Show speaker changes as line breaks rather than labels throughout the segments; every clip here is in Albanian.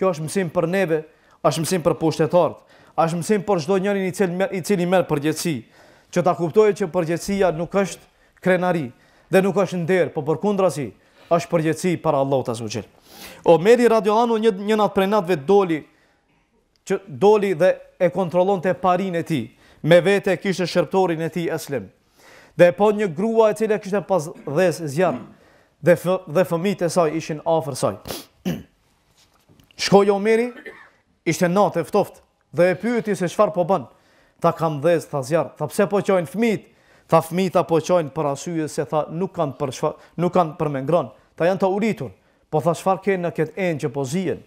Kjo është mësim për neve, është mësim për pushtetarët, është mësim për çdo njeri i cili i cili merr përgjegjësi, që ta kuptojë që përgjegjësia nuk është krenari dhe nuk është nder, por përkundrazi, është përgjegjësi para Allahut azza wajel. Omeri radiuallahu një, një nat prej natëve doli që doli dhe e kontrollonte parin e tij. Me vete kishte shërptorin e tij Eslem. Dhe po një grua e cila kishte pas dhës zjarr dhe dhe fëmijët e saj ishin afër saj. Shkoj omeri, ishte natë e ftoft, dhe e pyëti se çfarë po bën. ta kam dhezë, ta zjarë, ta pse po qojnë fmitë, ta fmita po qojnë për arsye se ta nuk kanë për mengronë, ta janë të uritur, po tha çfarë kejnë në këtë enë që po zhijen,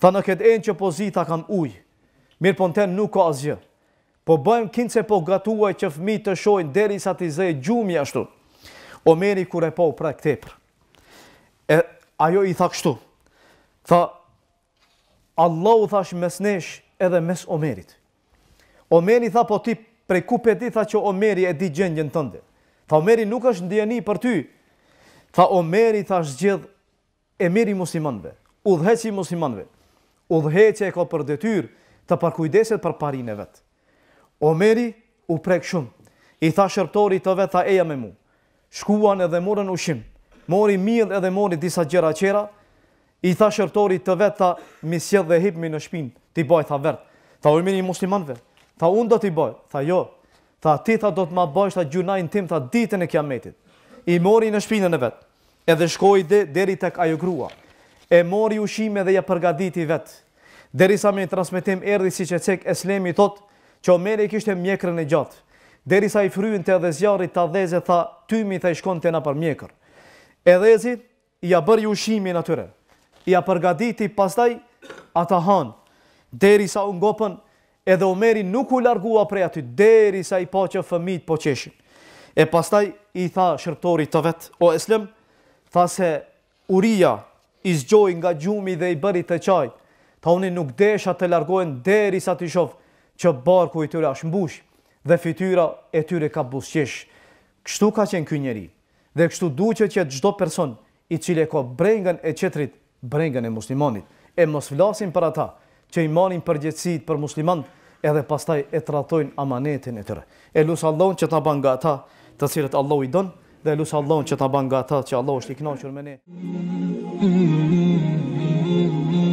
ta në këtë enë që po zi ta kam ujë, mirë po në tenë nuk ka asgjë. po bëjmë kinë se po gatuaj që fmitë të shojnë deri sa t'i zhejë gjumja shtu, omeri kure po pra këtepr, e ajo i tha kështu, u thash mes nesh edhe mes Omerit. Omeri tha po ti prej ku pe tha që Omeri e di gjendjen tënde. Tha Omeri nuk është ndjeni për ty. Tha Omeri thash gjithë emiri muslimanve, udhëheqi muslimanve. Udhëheqja e ka për detyrë të përkujdeset për parin e vetë. Omeri u prek shumë. I tha shërptori të vetë, tha eja me mu. Shkuan edhe morën ushim. Mori mirë edhe mori disa gjera qera, i tha shërtori të vetë ta mi sjedh dhe hipmi në shpinë ti bëj tha vert tha unë mini muslimanve tha unë do ti boj, tha jo tha ti tha do të ma tha ta gjunajn tim ta ditën e kiametit i mori në shpinën e vet edhe shkoi dhe deri tek ajo grua e mori ushime dhe ja përgatiti vet derisa me transmetim erdhi siç e cek eslemi thot që Omer i kishte mjekrën e gjatë derisa i fryente edhe zjarrit ta dhëze tha mi tha i shkonte na për mjekër edhe ezi ja bëri ushimin atyre i a përgaditi pastaj ata han, deri sa ngopën edhe Omeri nuk u largua prej aty, deri sa i po që fëmit po qeshin. E pastaj i tha shërptori të vetë, o eslem, tha se uria i zgjoj nga gjumi dhe i bëri të qaj, tha unë nuk desha të largohen deri sa të shofë që barku i tyre është mbush dhe fityra e tyre ka busqesh. Kështu ka qenë kënjëri dhe kështu duqe që gjdo person i cilje ka brengën e qetrit brengën e muslimonit. E mos vlasin për ata që i manin për për musliman edhe pastaj e tratojnë amanetin e tëre. E lusë Allahun që ta ban nga ata të cilët Allah i donë dhe e lusë Allahun që ta ban nga ata që Allah është i knaqër me ne. Mm, mm, mm,